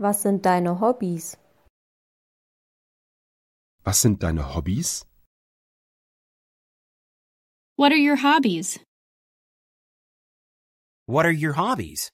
Was sind deine Hobbys? Was sind deine Hobbys? What are your hobbies? What are your hobbies?